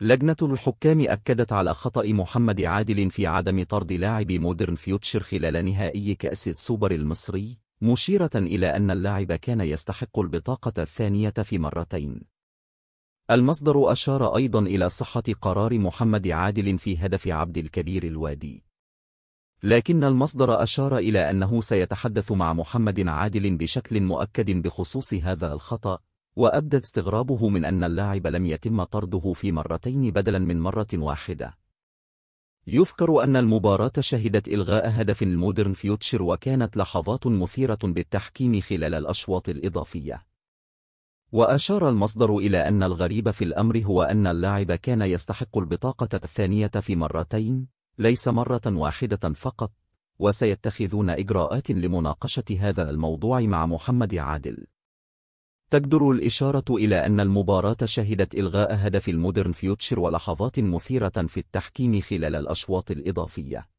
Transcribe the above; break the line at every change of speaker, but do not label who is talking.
لجنة الحكام أكدت على خطأ محمد عادل في عدم طرد لاعب مودرن فيوتشر خلال نهائي كأس السوبر المصري مشيرة إلى أن اللاعب كان يستحق البطاقة الثانية في مرتين المصدر أشار أيضا إلى صحة قرار محمد عادل في هدف عبد الكبير الوادي لكن المصدر أشار إلى أنه سيتحدث مع محمد عادل بشكل مؤكد بخصوص هذا الخطأ وأبدى استغرابه من أن اللاعب لم يتم طرده في مرتين بدلا من مرة واحدة يذكر أن المباراة شهدت إلغاء هدف المودرن فيوتشر وكانت لحظات مثيرة بالتحكيم خلال الأشواط الإضافية وأشار المصدر إلى أن الغريب في الأمر هو أن اللاعب كان يستحق البطاقة الثانية في مرتين ليس مرة واحدة فقط وسيتخذون إجراءات لمناقشة هذا الموضوع مع محمد عادل تجدر الإشارة إلى أن المباراة شهدت إلغاء هدف المودرن فيوتشر ولحظات مثيرة في التحكيم خلال الأشواط الإضافية